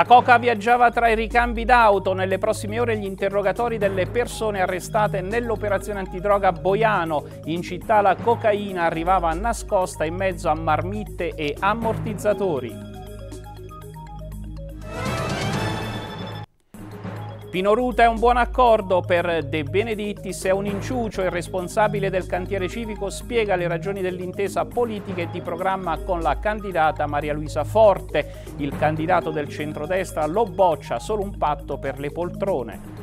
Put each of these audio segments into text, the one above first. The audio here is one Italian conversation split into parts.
La coca viaggiava tra i ricambi d'auto. Nelle prossime ore gli interrogatori delle persone arrestate nell'operazione antidroga Boiano. In città la cocaina arrivava nascosta in mezzo a marmitte e ammortizzatori. Pino Ruta è un buon accordo per De Benedittis, è un inciucio, il responsabile del cantiere civico spiega le ragioni dell'intesa politica e di programma con la candidata Maria Luisa Forte. Il candidato del centrodestra lo boccia, solo un patto per le poltrone.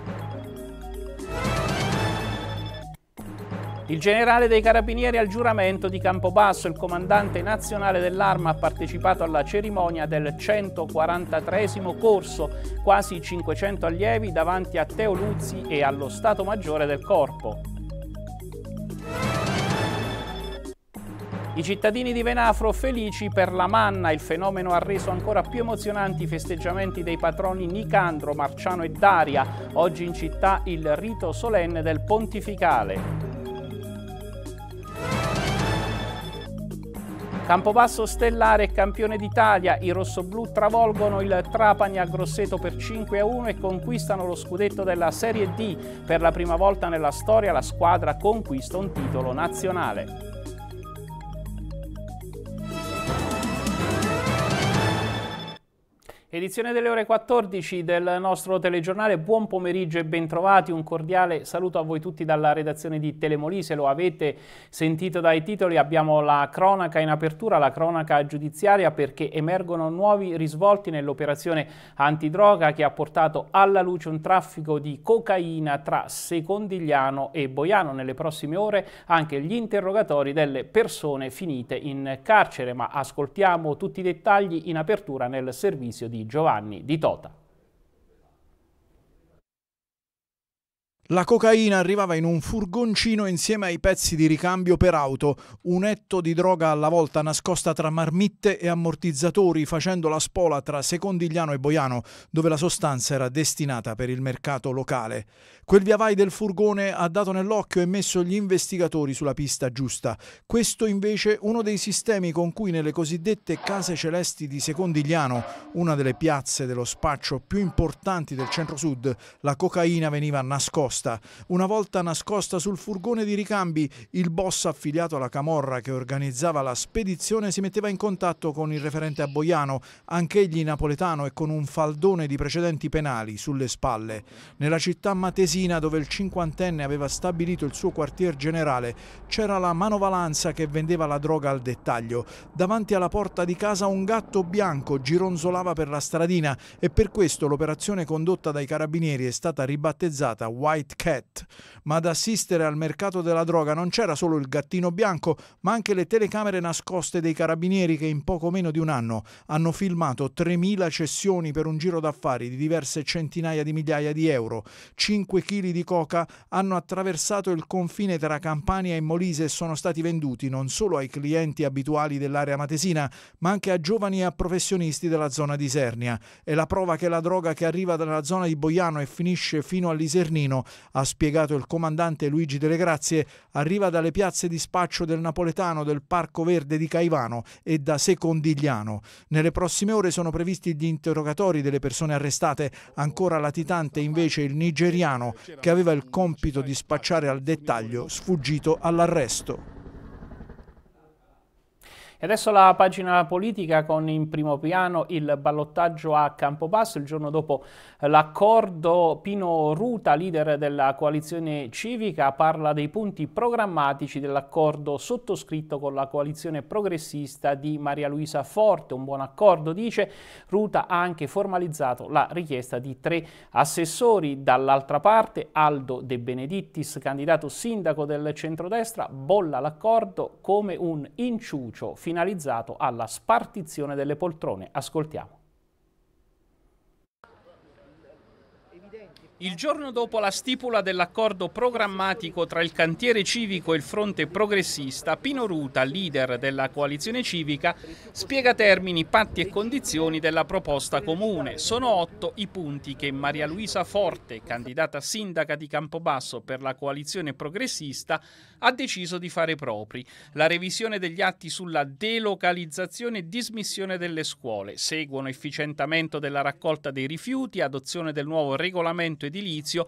Il generale dei carabinieri al giuramento di Campobasso, il comandante nazionale dell'arma, ha partecipato alla cerimonia del 143 corso, quasi 500 allievi davanti a Teo Luzzi e allo Stato Maggiore del Corpo. I cittadini di Venafro felici per la manna, il fenomeno ha reso ancora più emozionanti i festeggiamenti dei patroni Nicandro, Marciano e Daria, oggi in città il rito solenne del pontificale. Campobasso Stellare e campione d'Italia, i rossoblù travolgono il Trapani a Grosseto per 5 a 1 e conquistano lo scudetto della Serie D. Per la prima volta nella storia la squadra conquista un titolo nazionale. Edizione delle ore 14 del nostro telegiornale, buon pomeriggio e bentrovati, un cordiale saluto a voi tutti dalla redazione di Telemolise, lo avete sentito dai titoli, abbiamo la cronaca in apertura, la cronaca giudiziaria perché emergono nuovi risvolti nell'operazione antidroga che ha portato alla luce un traffico di cocaina tra Secondigliano e Boiano, nelle prossime ore anche gli interrogatori delle persone finite in carcere, ma ascoltiamo tutti i dettagli in apertura nel servizio di di Giovanni di Tota. La cocaina arrivava in un furgoncino insieme ai pezzi di ricambio per auto, un etto di droga alla volta nascosta tra marmitte e ammortizzatori, facendo la spola tra Secondigliano e Boiano, dove la sostanza era destinata per il mercato locale. Quel viavai del furgone ha dato nell'occhio e messo gli investigatori sulla pista giusta. Questo invece uno dei sistemi con cui nelle cosiddette case celesti di Secondigliano, una delle piazze dello spaccio più importanti del centro-sud, la cocaina veniva nascosta nascosta. Una volta nascosta sul furgone di ricambi, il boss affiliato alla Camorra che organizzava la spedizione si metteva in contatto con il referente a Boiano, anch'egli napoletano e con un faldone di precedenti penali sulle spalle. Nella città matesina, dove il cinquantenne aveva stabilito il suo quartier generale, c'era la manovalanza che vendeva la droga al dettaglio. Davanti alla porta di casa un gatto bianco gironzolava per la stradina e per questo l'operazione condotta dai carabinieri è stata ribattezzata White White Cat, ma ad assistere al mercato della droga non c'era solo il gattino bianco, ma anche le telecamere nascoste dei carabinieri che in poco meno di un anno hanno filmato 3.000 cessioni per un giro d'affari di diverse centinaia di migliaia di euro. 5 kg di coca hanno attraversato il confine tra Campania e Molise e sono stati venduti non solo ai clienti abituali dell'area matesina, ma anche a giovani e a professionisti della zona di Isernia. È la prova che la droga che arriva dalla zona di Boiano e finisce fino all'Isernino ha spiegato il comandante Luigi Delle Grazie, arriva dalle piazze di spaccio del Napoletano, del Parco Verde di Caivano e da Secondigliano. Nelle prossime ore sono previsti gli interrogatori delle persone arrestate, ancora latitante invece il nigeriano che aveva il compito di spacciare al dettaglio sfuggito all'arresto. E adesso la pagina politica con in primo piano il ballottaggio a Campobasso, il giorno dopo eh, l'accordo Pino Ruta, leader della coalizione civica, parla dei punti programmatici dell'accordo sottoscritto con la coalizione progressista di Maria Luisa Forte, un buon accordo dice, Ruta ha anche formalizzato la richiesta di tre assessori, dall'altra parte Aldo De Benedittis, candidato sindaco del centrodestra, bolla l'accordo come un inciucio finalizzato alla spartizione delle poltrone. Ascoltiamo. Il giorno dopo la stipula dell'accordo programmatico tra il cantiere civico e il fronte progressista, Pino Ruta, leader della coalizione civica, spiega termini, patti e condizioni della proposta comune. Sono otto i punti che Maria Luisa Forte, candidata sindaca di Campobasso per la coalizione progressista, ha deciso di fare propri. La revisione degli atti sulla delocalizzazione e dismissione delle scuole. Seguono efficientamento della raccolta dei rifiuti, adozione del nuovo regolamento edilizio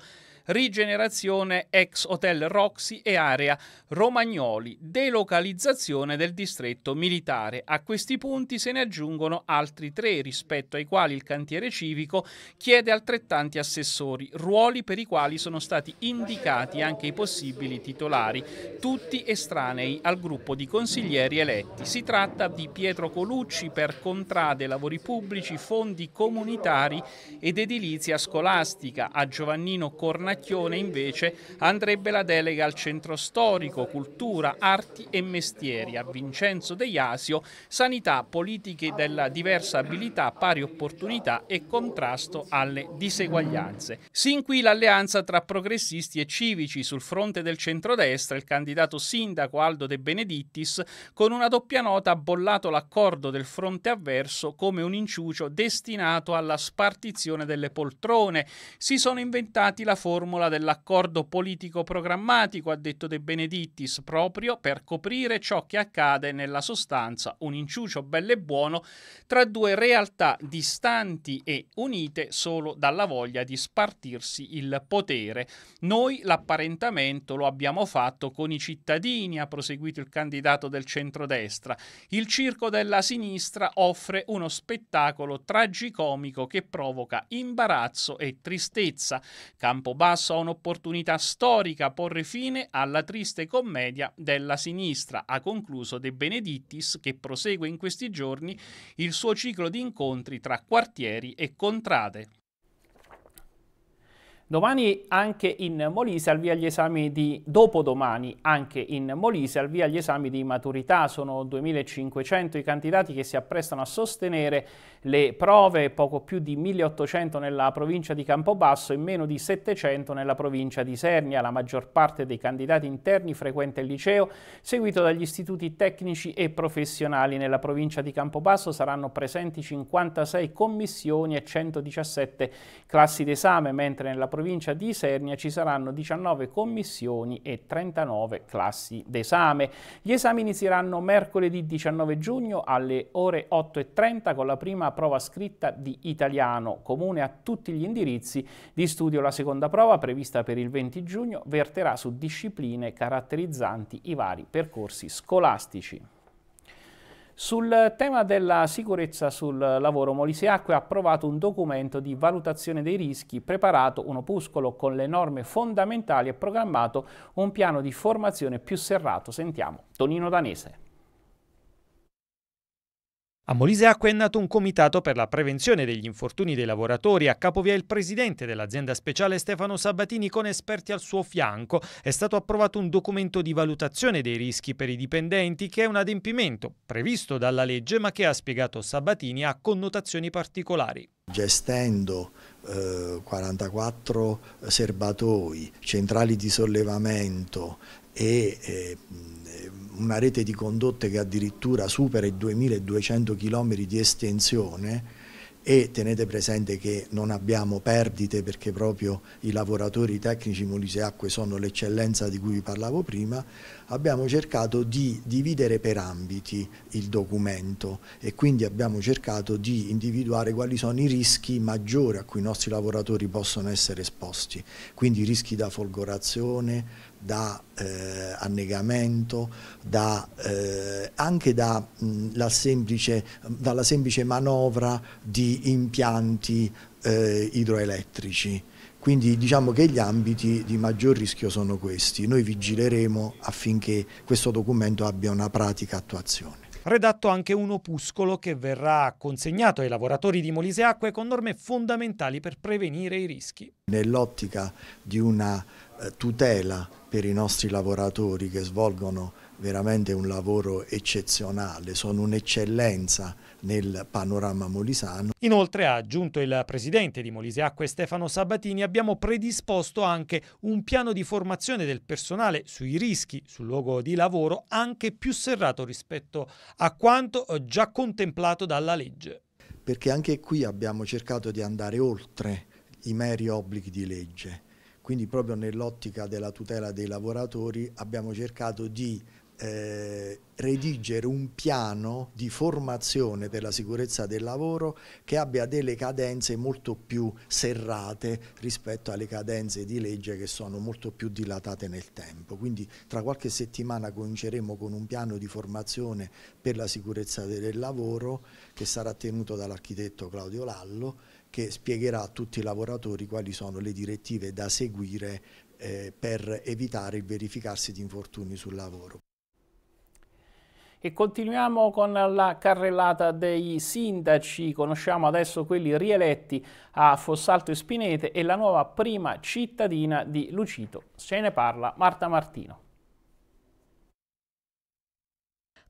rigenerazione ex Hotel Roxy e area Romagnoli, delocalizzazione del distretto militare. A questi punti se ne aggiungono altri tre rispetto ai quali il cantiere civico chiede altrettanti assessori, ruoli per i quali sono stati indicati anche i possibili titolari, tutti estranei al gruppo di consiglieri eletti. Si tratta di Pietro Colucci per Contrade, Lavori Pubblici, Fondi Comunitari ed Edilizia Scolastica, a Giovannino Cornacci Vecchione invece andrebbe la delega al centro storico, cultura, arti e mestieri, a Vincenzo De Iasio, sanità, politiche della diversa abilità, pari opportunità e contrasto alle diseguaglianze. Sin qui l'alleanza tra progressisti e civici sul fronte del centrodestra, il candidato sindaco Aldo De Benedittis con una doppia nota ha bollato l'accordo del fronte avverso come un inciucio destinato alla spartizione delle poltrone. Si sono inventati la forma formula dell'accordo politico programmatico, ha detto De Benedittis, proprio per coprire ciò che accade nella sostanza, un inciucio bello e buono tra due realtà distanti e unite solo dalla voglia di spartirsi il potere. Noi l'apparentamento lo abbiamo fatto con i cittadini, ha proseguito il candidato del centrodestra. Il circo della sinistra offre uno spettacolo tragicomico che provoca imbarazzo e tristezza. Campobasso passo a un'opportunità storica porre fine alla triste commedia della sinistra, ha concluso De Benedittis che prosegue in questi giorni il suo ciclo di incontri tra quartieri e contrade. Domani anche in Molise al via gli esami di dopodomani anche in Molise al via gli esami di maturità. Sono 2500 i candidati che si apprestano a sostenere le prove, poco più di 1800 nella provincia di Campobasso e meno di 700 nella provincia di Sernia. La maggior parte dei candidati interni frequenta il liceo, seguito dagli istituti tecnici e professionali. Nella provincia di Campobasso saranno presenti 56 commissioni e 117 classi d'esame, mentre nella provincia provincia di Isernia ci saranno 19 commissioni e 39 classi d'esame. Gli esami inizieranno mercoledì 19 giugno alle ore 8.30 con la prima prova scritta di italiano, comune a tutti gli indirizzi di studio. La seconda prova, prevista per il 20 giugno, verterà su discipline caratterizzanti i vari percorsi scolastici. Sul tema della sicurezza sul lavoro, Moliseacque ha approvato un documento di valutazione dei rischi, preparato un opuscolo con le norme fondamentali e programmato un piano di formazione più serrato. Sentiamo Tonino Danese. A Molisacqua è nato un comitato per la prevenzione degli infortuni dei lavoratori, a capo via il presidente dell'azienda speciale Stefano Sabatini con esperti al suo fianco. È stato approvato un documento di valutazione dei rischi per i dipendenti che è un adempimento previsto dalla legge ma che ha spiegato Sabatini ha connotazioni particolari. Gestendo 44 eh, serbatoi, centrali di sollevamento e eh, una rete di condotte che addirittura supera i 2200 km di estensione e tenete presente che non abbiamo perdite perché proprio i lavoratori tecnici Molise Acque sono l'eccellenza di cui vi parlavo prima, abbiamo cercato di dividere per ambiti il documento e quindi abbiamo cercato di individuare quali sono i rischi maggiori a cui i nostri lavoratori possono essere esposti, quindi rischi da folgorazione, da eh, annegamento, da, eh, anche da, mh, la semplice, dalla semplice manovra di impianti eh, idroelettrici. Quindi diciamo che gli ambiti di maggior rischio sono questi. Noi vigileremo affinché questo documento abbia una pratica attuazione redatto anche un opuscolo che verrà consegnato ai lavoratori di Molise Acque con norme fondamentali per prevenire i rischi. Nell'ottica di una eh, tutela per i nostri lavoratori che svolgono veramente un lavoro eccezionale, sono un'eccellenza nel panorama molisano. Inoltre, ha aggiunto il presidente di Moliseacque Stefano Sabatini, abbiamo predisposto anche un piano di formazione del personale sui rischi sul luogo di lavoro anche più serrato rispetto a quanto già contemplato dalla legge. Perché anche qui abbiamo cercato di andare oltre i meri obblighi di legge. Quindi proprio nell'ottica della tutela dei lavoratori abbiamo cercato di eh, redigere un piano di formazione per la sicurezza del lavoro che abbia delle cadenze molto più serrate rispetto alle cadenze di legge che sono molto più dilatate nel tempo. Quindi tra qualche settimana cominceremo con un piano di formazione per la sicurezza del lavoro che sarà tenuto dall'architetto Claudio Lallo che spiegherà a tutti i lavoratori quali sono le direttive da seguire eh, per evitare il verificarsi di infortuni sul lavoro. E continuiamo con la carrellata dei sindaci, conosciamo adesso quelli rieletti a Fossalto e Spinete e la nuova prima cittadina di Lucito. Ce ne parla Marta Martino.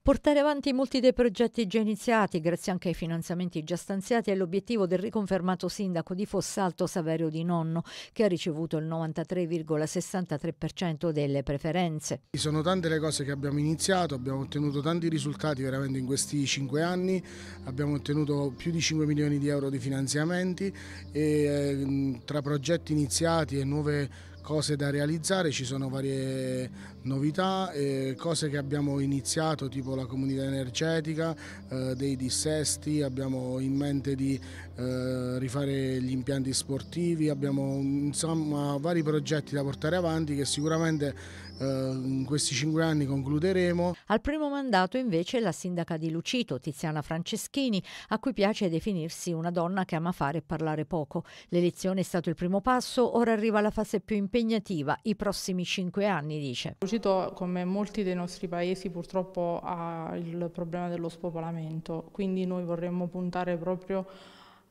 Portare avanti molti dei progetti già iniziati, grazie anche ai finanziamenti già stanziati, è l'obiettivo del riconfermato sindaco di Fossalto Saverio Di Nonno, che ha ricevuto il 93,63% delle preferenze. Sono tante le cose che abbiamo iniziato, abbiamo ottenuto tanti risultati veramente in questi cinque anni, abbiamo ottenuto più di 5 milioni di euro di finanziamenti e ehm, tra progetti iniziati e nuove cose da realizzare, ci sono varie, novità, eh, cose che abbiamo iniziato tipo la comunità energetica, eh, dei dissesti, abbiamo in mente di eh, rifare gli impianti sportivi, abbiamo insomma vari progetti da portare avanti che sicuramente eh, in questi cinque anni concluderemo. Al primo mandato invece la sindaca di Lucito, Tiziana Franceschini, a cui piace definirsi una donna che ama fare e parlare poco. L'elezione è stato il primo passo, ora arriva la fase più impegnativa, i prossimi cinque anni, dice proposito, come molti dei nostri paesi, purtroppo ha il problema dello spopolamento, quindi noi vorremmo puntare proprio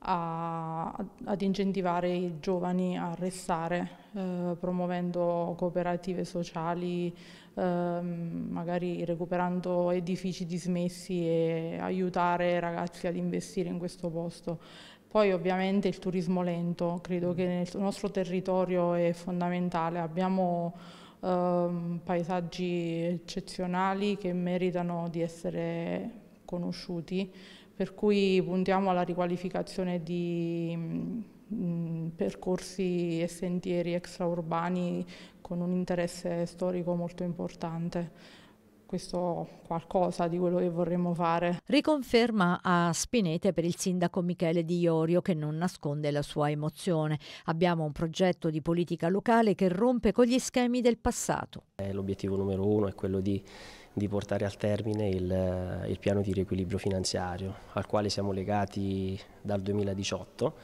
a, ad incentivare i giovani a restare, eh, promuovendo cooperative sociali, eh, magari recuperando edifici dismessi e aiutare i ragazzi ad investire in questo posto. Poi ovviamente il turismo lento, credo mm. che nel nostro territorio è fondamentale. Abbiamo ehm, paesaggi eccezionali che meritano di essere conosciuti, per cui puntiamo alla riqualificazione di percorsi e sentieri extraurbani con un interesse storico molto importante questo qualcosa di quello che vorremmo fare. Riconferma a Spinete per il sindaco Michele Di Iorio che non nasconde la sua emozione. Abbiamo un progetto di politica locale che rompe con gli schemi del passato. L'obiettivo numero uno è quello di, di portare al termine il, il piano di riequilibrio finanziario al quale siamo legati dal 2018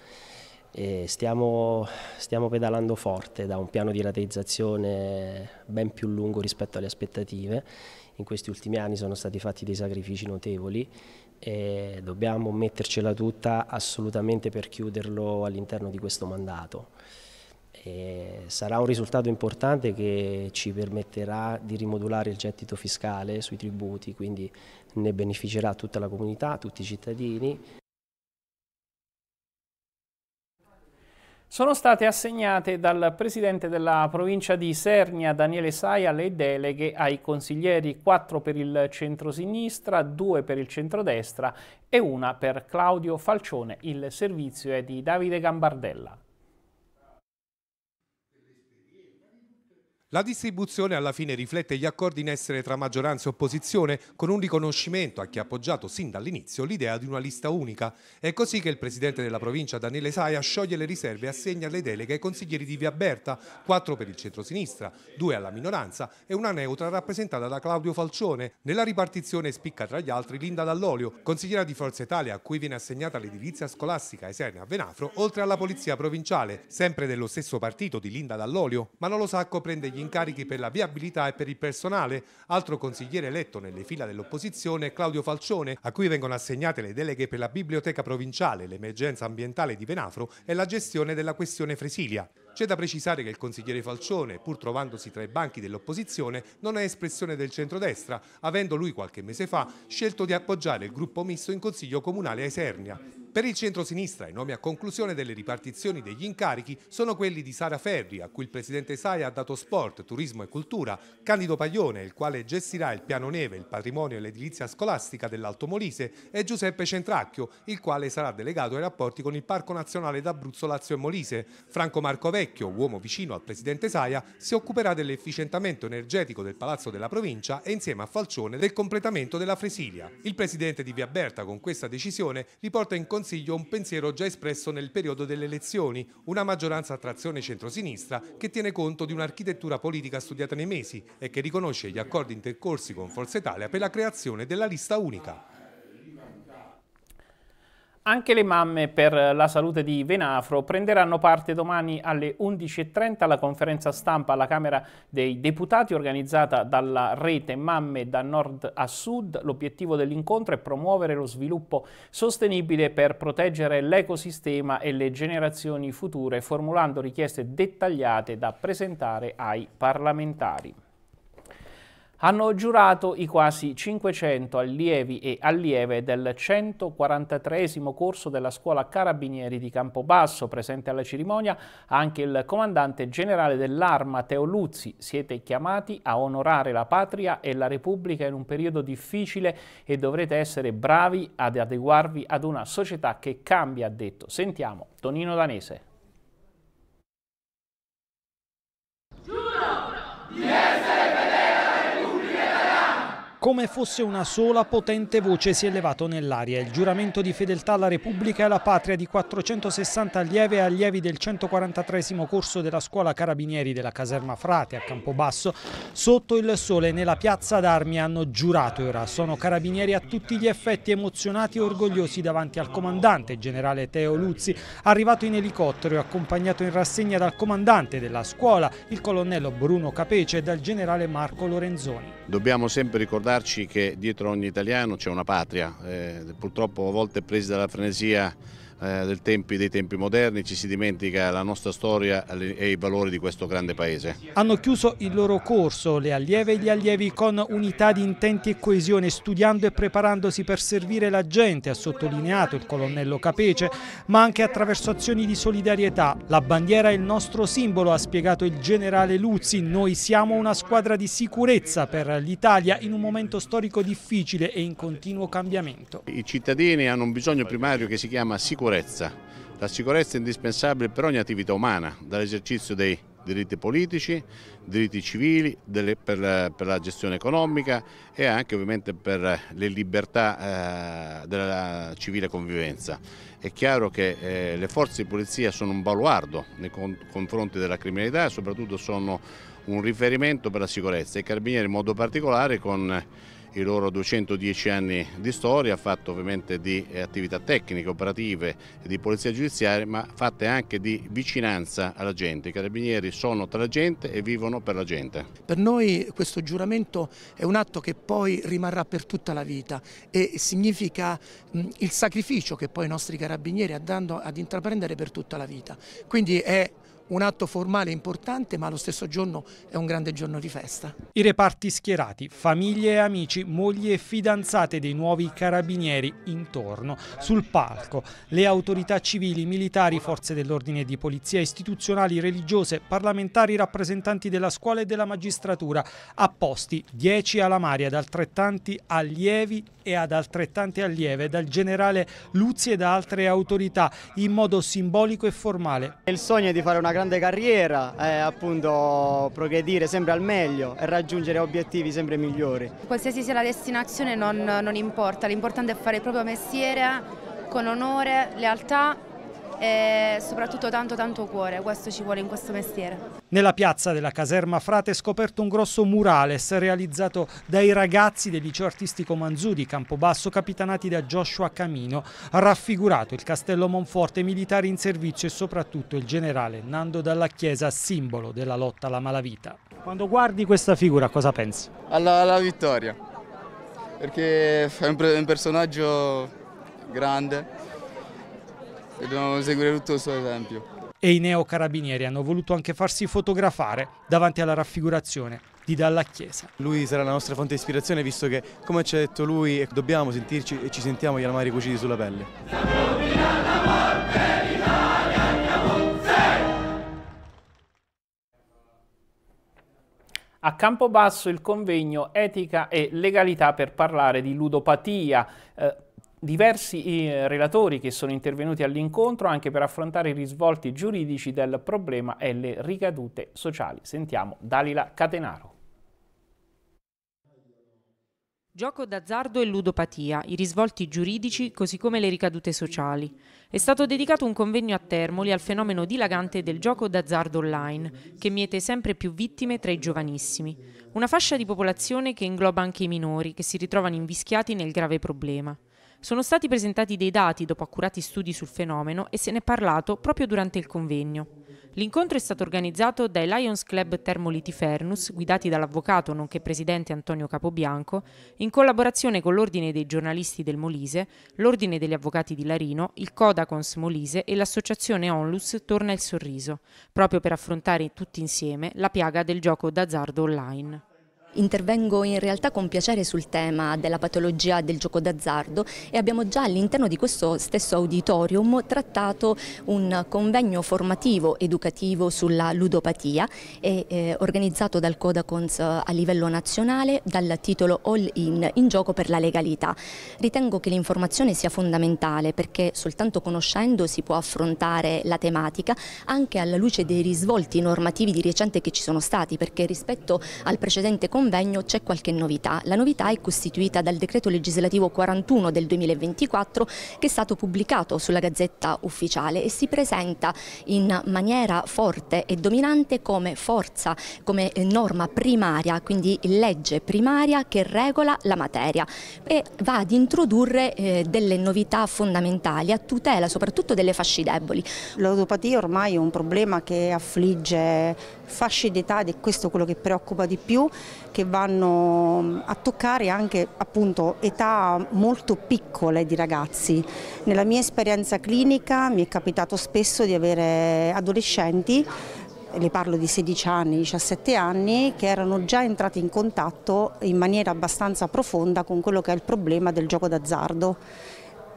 Stiamo, stiamo, pedalando forte da un piano di rateizzazione ben più lungo rispetto alle aspettative in questi ultimi anni sono stati fatti dei sacrifici notevoli e dobbiamo mettercela tutta assolutamente per chiuderlo all'interno di questo mandato. E sarà un risultato importante che ci permetterà di rimodulare il gettito fiscale sui tributi, quindi ne beneficerà tutta la comunità, tutti i cittadini. sono state assegnate dal presidente della provincia di Sernia, Daniele Saia, le deleghe ai consiglieri, 4 per il centro-sinistra, 2 per il centrodestra e una per Claudio Falcione. Il servizio è di Davide Gambardella. La distribuzione alla fine riflette gli accordi in essere tra maggioranza e opposizione con un riconoscimento a chi ha appoggiato sin dall'inizio l'idea di una lista unica. È così che il presidente della provincia Daniele Saia scioglie le riserve e assegna le deleghe ai consiglieri di Via Berta, quattro per il centro-sinistra, due alla minoranza e una neutra rappresentata da Claudio Falcione. Nella ripartizione spicca tra gli altri Linda Dall'Olio, consigliera di Forza Italia a cui viene assegnata l'edilizia scolastica eserna a Venafro, oltre alla polizia provinciale, sempre dello stesso partito di Linda Dall'Olio. ma non lo Sacco prende gli incarichi per la viabilità e per il personale. Altro consigliere eletto nelle fila dell'opposizione è Claudio Falcione, a cui vengono assegnate le deleghe per la biblioteca provinciale, l'emergenza ambientale di Venafro e la gestione della questione Fresilia. C'è da precisare che il consigliere Falcione, pur trovandosi tra i banchi dell'opposizione, non è espressione del centrodestra, avendo lui qualche mese fa scelto di appoggiare il gruppo misto in Consiglio Comunale a Esernia. Per il centro-sinistra i nomi a conclusione delle ripartizioni degli incarichi sono quelli di Sara Ferri, a cui il presidente Saia ha dato sport, turismo e cultura, Candido Paglione, il quale gestirà il piano neve, il patrimonio e l'edilizia scolastica dell'Alto Molise, e Giuseppe Centracchio, il quale sarà delegato ai rapporti con il Parco Nazionale d'Abruzzo, Lazio e Molise. Franco Marco Vecchio, uomo vicino al presidente Saia, si occuperà dell'efficientamento energetico del Palazzo della Provincia e insieme a Falcione del completamento della Fresilia. Il presidente di Via Berta con questa decisione riporta in considerazione Consiglio un pensiero già espresso nel periodo delle elezioni, una maggioranza a trazione centrosinistra che tiene conto di un'architettura politica studiata nei mesi e che riconosce gli accordi intercorsi con Forza Italia per la creazione della lista unica. Anche le mamme per la salute di Venafro prenderanno parte domani alle 11.30 alla conferenza stampa alla Camera dei Deputati organizzata dalla rete Mamme da Nord a Sud. L'obiettivo dell'incontro è promuovere lo sviluppo sostenibile per proteggere l'ecosistema e le generazioni future, formulando richieste dettagliate da presentare ai parlamentari hanno giurato i quasi 500 allievi e allieve del 143 corso della scuola Carabinieri di Campobasso. Presente alla cerimonia anche il comandante generale dell'Arma Teo Luzzi. Siete chiamati a onorare la patria e la Repubblica in un periodo difficile e dovrete essere bravi ad adeguarvi ad una società che cambia, ha detto. Sentiamo Tonino Danese. Come fosse una sola potente voce si è levato nell'aria il giuramento di fedeltà alla Repubblica e alla Patria di 460 allieve e allievi del 143 corso della scuola Carabinieri della caserma Frate a Campobasso. Sotto il sole nella piazza d'armi hanno giurato ora sono carabinieri a tutti gli effetti emozionati e orgogliosi davanti al comandante generale Teo Luzzi, arrivato in elicottero e accompagnato in rassegna dal comandante della scuola, il colonnello Bruno Capece e dal generale Marco Lorenzoni. Dobbiamo sempre ricordare ricordarci che dietro ogni italiano c'è una patria, eh, purtroppo a volte presi dalla frenesia eh, del tempi, dei tempi moderni, ci si dimentica la nostra storia e i valori di questo grande paese. Hanno chiuso il loro corso le allieve e gli allievi con unità di intenti e coesione, studiando e preparandosi per servire la gente, ha sottolineato il colonnello Capece, ma anche attraverso azioni di solidarietà. La bandiera è il nostro simbolo, ha spiegato il generale Luzzi, noi siamo una squadra di sicurezza per l'Italia in un momento storico difficile e in continuo cambiamento. I cittadini hanno un bisogno primario che si chiama sicurezza sicurezza. La sicurezza è indispensabile per ogni attività umana, dall'esercizio dei diritti politici, diritti civili, delle, per, la, per, la, gestione economica e anche ovviamente per le libertà eh, della civile convivenza. È chiaro che eh, le forze di polizia sono un baluardo nei con, confronti della criminalità e soprattutto sono un riferimento per la sicurezza e i carabinieri in modo particolare con i loro 210 anni di storia, fatto ovviamente di eh, attività tecniche, operative e di polizia giudiziaria, ma fatte anche di vicinanza alla gente. I carabinieri sono tra la gente e vivono per la gente. Per noi questo giuramento è un atto che poi rimarrà per tutta la vita e significa il sacrificio che poi i nostri carabinieri andranno ad intraprendere per tutta la vita. Quindi è un atto formale importante ma allo stesso giorno è un grande giorno di festa. I reparti schierati, famiglie e amici, mogli e fidanzate dei nuovi carabinieri intorno, sul palco, le autorità civili, militari, forze dell'ordine di polizia, istituzionali, religiose, parlamentari, rappresentanti della scuola e della magistratura, apposti 10 alla Maria, ad altrettanti allievi e ad altrettante allieve dal generale Luzzi e da altre autorità in modo simbolico e formale. Il sogno è di fare una grande carriera e appunto progredire sempre al meglio e raggiungere obiettivi sempre migliori. Qualsiasi sia la destinazione non, non importa, l'importante è fare il proprio mestiere con onore, lealtà e soprattutto tanto tanto cuore, questo ci vuole in questo mestiere. Nella piazza della caserma Frate è scoperto un grosso murales realizzato dai ragazzi del liceo artistico Manzù di Campobasso capitanati da Joshua Camino, raffigurato il castello Monforte militari in servizio e soprattutto il generale Nando Dalla Chiesa simbolo della lotta alla malavita. Quando guardi questa figura cosa pensi? alla, alla vittoria, perché è un personaggio grande e dobbiamo seguire tutto il suo esempio. E i neocarabinieri hanno voluto anche farsi fotografare davanti alla raffigurazione di Dalla Chiesa. Lui sarà la nostra fonte di ispirazione visto che, come ci ha detto lui, dobbiamo sentirci e ci sentiamo gli amari cuciti sulla pelle. A Campobasso il convegno Etica e legalità per parlare di ludopatia. Eh, diversi eh, relatori che sono intervenuti all'incontro anche per affrontare i risvolti giuridici del problema e le ricadute sociali. Sentiamo Dalila Catenaro. Gioco d'azzardo e ludopatia, i risvolti giuridici così come le ricadute sociali. È stato dedicato un convegno a Termoli al fenomeno dilagante del gioco d'azzardo online, che miete sempre più vittime tra i giovanissimi. Una fascia di popolazione che ingloba anche i minori, che si ritrovano invischiati nel grave problema. Sono stati presentati dei dati dopo accurati studi sul fenomeno e se ne è parlato proprio durante il convegno. L'incontro è stato organizzato dai Lions Club Termoliti Fernus, guidati dall'avvocato nonché presidente Antonio Capobianco, in collaborazione con l'Ordine dei giornalisti del Molise, l'Ordine degli avvocati di Larino, il Codacons Molise e l'associazione Onlus Torna il Sorriso, proprio per affrontare tutti insieme la piaga del gioco d'azzardo online. Intervengo in realtà con piacere sul tema della patologia del gioco d'azzardo e abbiamo già all'interno di questo stesso auditorium trattato un convegno formativo educativo sulla ludopatia e, eh, organizzato dal Codacons a livello nazionale dal titolo All In, in gioco per la legalità. Ritengo che l'informazione sia fondamentale perché soltanto conoscendo si può affrontare la tematica anche alla luce dei risvolti normativi di recente che ci sono stati perché rispetto al precedente convegno convegno c'è qualche novità. La novità è costituita dal decreto legislativo 41 del 2024 che è stato pubblicato sulla Gazzetta Ufficiale e si presenta in maniera forte e dominante come forza, come eh, norma primaria, quindi legge primaria che regola la materia e va ad introdurre eh, delle novità fondamentali a tutela soprattutto delle fasci deboli. L'autopatia ormai è un problema che affligge fasce d'età ed è questo quello che preoccupa di più, che vanno a toccare anche appunto età molto piccole di ragazzi. Nella mia esperienza clinica mi è capitato spesso di avere adolescenti le parlo di 16 anni, 17 anni, che erano già entrati in contatto in maniera abbastanza profonda con quello che è il problema del gioco d'azzardo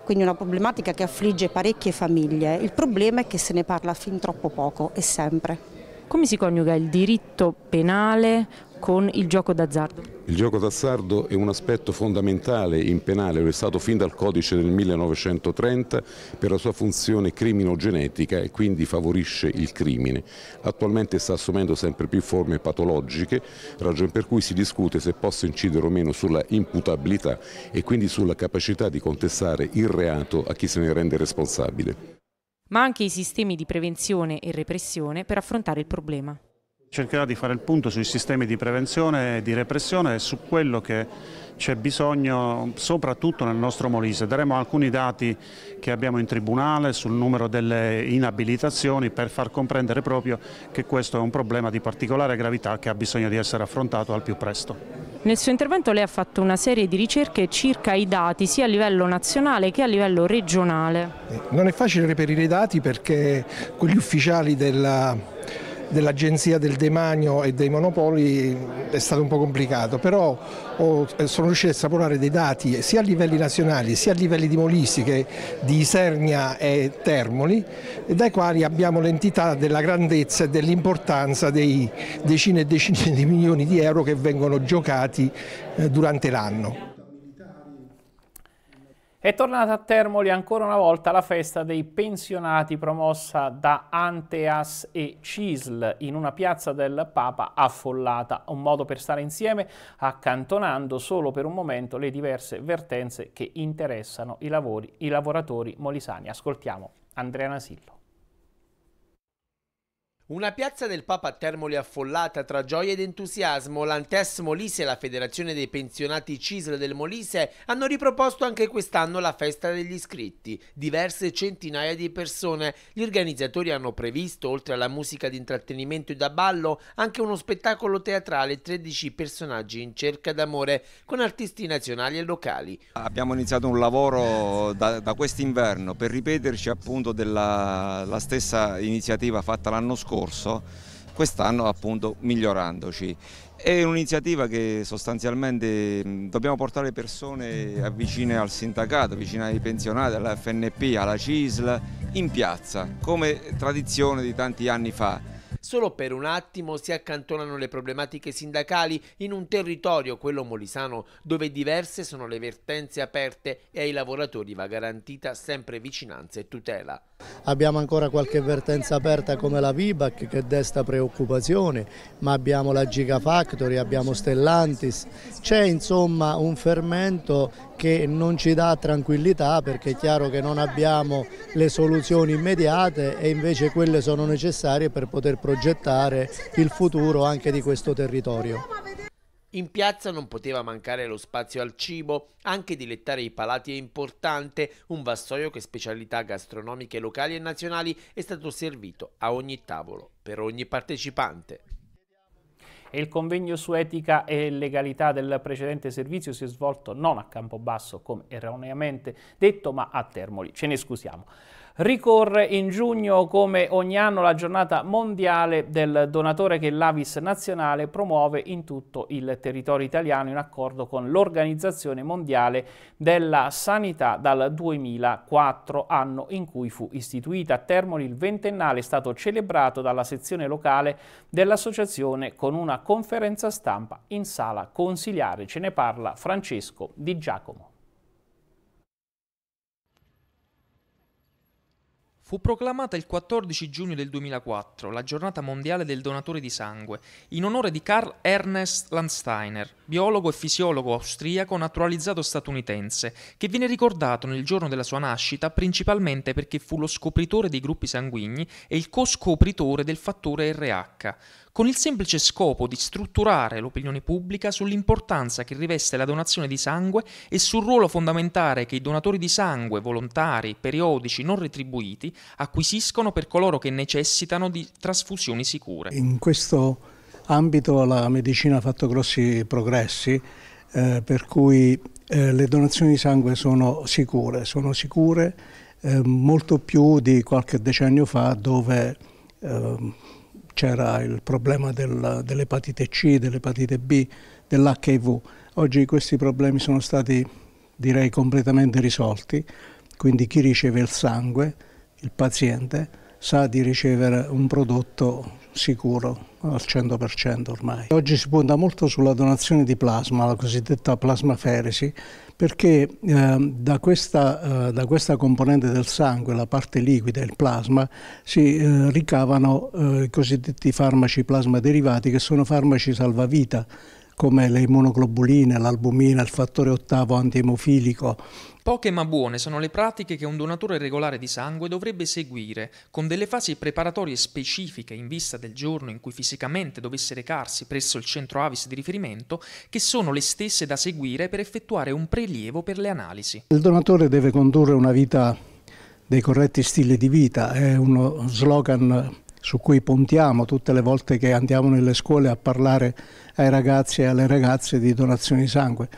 quindi una problematica che affligge parecchie famiglie. Il problema è che se ne parla fin troppo poco e sempre. Come si coniuga il diritto penale con il gioco d'azzardo? Il gioco d'azzardo è un aspetto fondamentale in penale, lo è stato fin dal codice del 1930 per la sua funzione criminogenetica e quindi favorisce il crimine. Attualmente sta assumendo sempre più forme patologiche, ragione per cui si discute se possa incidere o meno sulla imputabilità e quindi sulla capacità di contestare il reato a chi se ne rende responsabile ma anche i sistemi di prevenzione e repressione per affrontare il problema. Cercherà di fare il punto sui sistemi di prevenzione e di repressione e su quello che c'è bisogno soprattutto nel nostro Molise. Daremo alcuni dati che abbiamo in tribunale sul numero delle inabilitazioni per far comprendere proprio che questo è un problema di particolare gravità che ha bisogno di essere affrontato al più presto. Nel suo intervento lei ha fatto una serie di ricerche circa i dati sia a livello nazionale che a livello regionale. Non è facile reperire i dati perché quelli ufficiali della dell'Agenzia del Demanio e dei Monopoli è stato un po' complicato, però eh, sono riuscito a estrapolare dei dati sia a livelli nazionali sia a livelli di molistiche di Isernia e Termoli, dai quali abbiamo l'entità della grandezza e dell'importanza dei decine e decine di milioni di euro che vengono giocati eh, durante l'anno. È tornata a Termoli ancora una volta la festa dei pensionati promossa da Anteas e Cisl in una piazza del Papa affollata, un modo per stare insieme accantonando solo per un momento le diverse vertenze che interessano i, lavori, i lavoratori molisani. Ascoltiamo Andrea Nasillo. Una piazza del Papa a Termoli affollata tra gioia ed entusiasmo, l'Antes Molise e la Federazione dei Pensionati CISL del Molise hanno riproposto anche quest'anno la festa degli iscritti. Diverse centinaia di persone. Gli organizzatori hanno previsto, oltre alla musica di intrattenimento e da ballo, anche uno spettacolo teatrale 13 personaggi in cerca d'amore con artisti nazionali e locali. Abbiamo iniziato un lavoro da, da quest'inverno per ripeterci appunto della stessa iniziativa fatta l'anno scorso scorso, quest'anno appunto migliorandoci. È un'iniziativa che sostanzialmente dobbiamo portare persone vicine al sindacato, vicine ai pensionati, alla FNP, alla CISL, in piazza, come tradizione di tanti anni fa. Solo per un attimo si accantonano le problematiche sindacali in un territorio, quello molisano, dove diverse sono le vertenze aperte e ai lavoratori va garantita sempre vicinanza e tutela. Abbiamo ancora qualche vertenza aperta come la Vibac che desta preoccupazione, ma abbiamo la Gigafactory, abbiamo Stellantis, c'è insomma un fermento che non ci dà tranquillità perché è chiaro che non abbiamo le soluzioni immediate e invece quelle sono necessarie per poter progettare il futuro anche di questo territorio. In piazza non poteva mancare lo spazio al cibo, anche dilettare i palati è importante, un vassoio che specialità gastronomiche locali e nazionali è stato servito a ogni tavolo, per ogni partecipante e il convegno su etica e legalità del precedente servizio si è svolto non a Campobasso come erroneamente detto ma a Termoli. Ce ne scusiamo. Ricorre in giugno come ogni anno la giornata mondiale del donatore che l'Avis nazionale promuove in tutto il territorio italiano in accordo con l'Organizzazione Mondiale della Sanità dal 2004, anno in cui fu istituita. A Termoli il ventennale è stato celebrato dalla sezione locale dell'associazione con una conferenza stampa in sala consiliare. Ce ne parla Francesco Di Giacomo. Fu proclamata il 14 giugno del 2004 la giornata mondiale del donatore di sangue, in onore di Karl Ernest Landsteiner, biologo e fisiologo austriaco naturalizzato statunitense, che viene ricordato nel giorno della sua nascita principalmente perché fu lo scopritore dei gruppi sanguigni e il co-scopritore del fattore RH, con il semplice scopo di strutturare l'opinione pubblica sull'importanza che riveste la donazione di sangue e sul ruolo fondamentale che i donatori di sangue volontari, periodici, non retribuiti acquisiscono per coloro che necessitano di trasfusioni sicure. In questo ambito la medicina ha fatto grossi progressi, eh, per cui eh, le donazioni di sangue sono sicure, sono sicure eh, molto più di qualche decennio fa dove ehm, c'era il problema del, dell'epatite C, dell'epatite B, dell'HIV. Oggi questi problemi sono stati direi completamente risolti, quindi chi riceve il sangue, il paziente, sa di ricevere un prodotto sicuro al 100% ormai. Oggi si punta molto sulla donazione di plasma, la cosiddetta plasmaferesi, perché eh, da, questa, eh, da, questa, componente del sangue, la parte liquida, il plasma, si eh, ricavano eh, i cosiddetti farmaci plasma derivati che sono farmaci salvavita come le immunoglobuline, l'albumina, il fattore ottavo antiemofilico. Poche ma buone sono le pratiche che un donatore regolare di sangue dovrebbe seguire, con delle fasi preparatorie specifiche in vista del giorno in cui fisicamente dovesse recarsi presso il centro AVIS di riferimento, che sono le stesse da seguire per effettuare un prelievo per le analisi. Il donatore deve condurre una vita dei corretti stili di vita, è uno slogan su cui puntiamo tutte le volte che andiamo nelle scuole a parlare ai ragazzi e alle ragazze di donazione di sangue.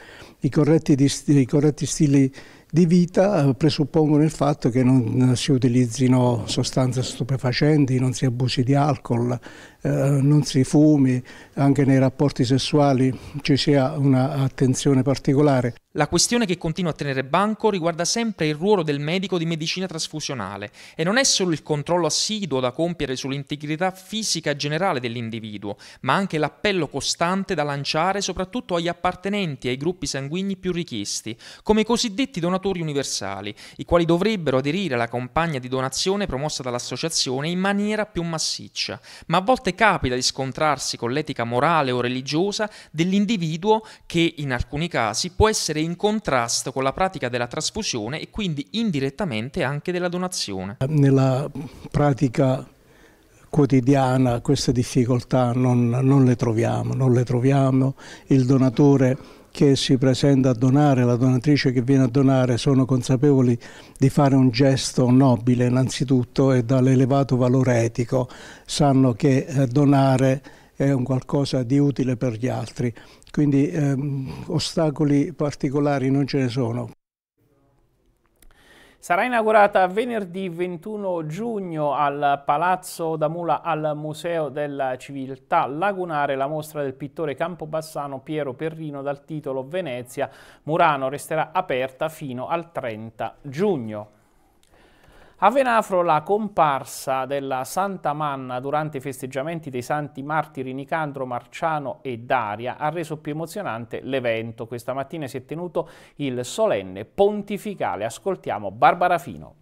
I corretti, i corretti stili di vita eh, presuppongono il fatto che non eh, si utilizzino sostanze stupefacenti, non si abusi di alcol, eh, non si fumi, anche nei rapporti sessuali ci sia un'attenzione particolare. La questione che continua a tenere banco riguarda sempre il ruolo del medico di medicina trasfusionale e non è solo il controllo assiduo da compiere sull'integrità fisica generale dell'individuo, ma anche l'appello costante da lanciare soprattutto agli appartenenti ai gruppi sanguigni più richiesti, come i cosiddetti donatori universali, i quali dovrebbero aderire alla campagna di donazione promossa dall'associazione in maniera più massiccia, ma a volte volte capita di scontrarsi con l'etica morale o religiosa dell'individuo che in alcuni casi può essere in contrasto con la pratica della trasfusione e quindi indirettamente anche della donazione. Nella pratica quotidiana queste difficoltà non, non, le troviamo, non le troviamo, il donatore che si presenta a donare, la donatrice che viene a donare, sono consapevoli di fare un gesto nobile innanzitutto e dall'elevato valore etico, sanno che eh, donare è un qualcosa di utile per gli altri, quindi ehm, ostacoli particolari non ce ne sono. Sarà inaugurata venerdì 21 giugno al Palazzo da Mula al Museo della Civiltà Lagunare la mostra del pittore campobassano Piero Perrino dal titolo Venezia Murano resterà aperta fino al 30 giugno. A Venafro la comparsa della Santa Manna durante i festeggiamenti dei santi martiri Nicandro, Marciano e Daria ha reso più emozionante l'evento. Questa mattina si è tenuto il solenne pontificale. Ascoltiamo Barbara Fino.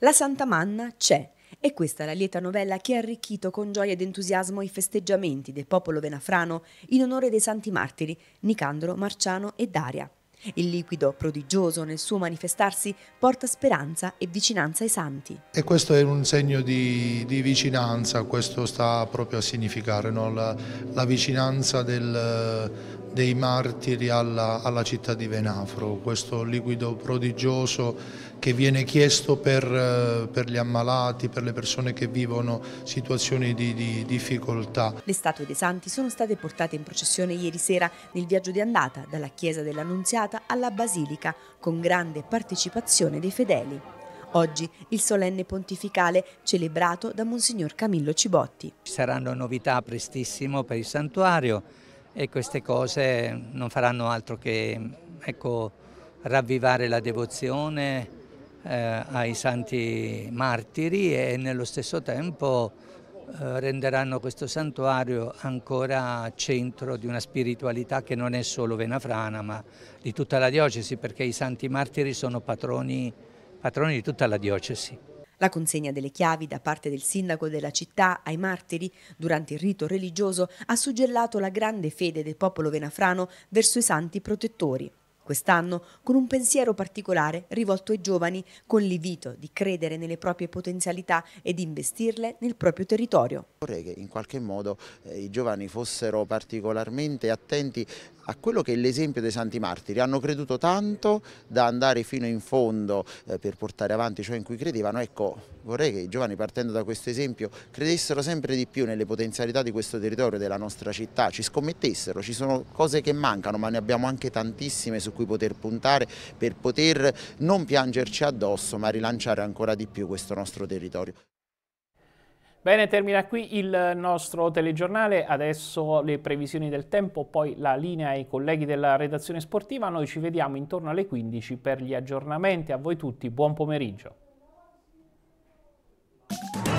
La Santa Manna c'è. E questa è la lieta novella che ha arricchito con gioia ed entusiasmo i festeggiamenti del popolo venafrano in onore dei santi martiri Nicandro, Marciano e Daria. Il liquido, prodigioso nel suo manifestarsi, porta speranza e vicinanza ai santi. E questo è un segno di, di vicinanza, questo sta proprio a significare no? la, la, vicinanza del, dei martiri alla, alla città di Venafro, questo liquido prodigioso che viene chiesto per, per, gli ammalati, per le persone che vivono situazioni di, di, difficoltà. Le statue dei santi sono state portate in processione ieri sera nel viaggio di andata dalla chiesa dell'Annunziata dedicata alla Basilica, con grande partecipazione dei fedeli. Oggi il solenne pontificale celebrato da Monsignor Camillo Cibotti. Ci saranno novità prestissimo per il santuario e queste cose non faranno altro che ecco, ravvivare la devozione eh, ai santi martiri e nello stesso tempo eh, renderanno questo santuario ancora centro di una spiritualità che non è solo venafrana ma di tutta la diocesi perché i santi martiri sono patroni, patroni di tutta la diocesi. La consegna delle chiavi da parte del sindaco della città ai martiri durante il rito religioso ha suggellato la grande fede del popolo venafrano verso i santi protettori quest'anno con un pensiero particolare rivolto ai giovani con l'invito di credere nelle proprie potenzialità ed investirle nel proprio territorio. Vorrei che in qualche modo eh, i giovani fossero particolarmente attenti a quello che è l'esempio dei Santi Martiri, hanno creduto tanto da andare fino in fondo eh, per portare avanti ciò in cui credevano, ecco vorrei che i giovani partendo da questo esempio credessero sempre di più nelle potenzialità di questo territorio, della nostra città, ci scommettessero, ci sono cose che mancano ma ne abbiamo anche tantissime su cui poter puntare per poter non piangerci addosso ma rilanciare ancora di più questo nostro territorio. Bene, termina qui il nostro telegiornale, adesso le previsioni del tempo, poi la linea ai colleghi della redazione sportiva, noi ci vediamo intorno alle 15 per gli aggiornamenti, a voi tutti buon pomeriggio. Bye.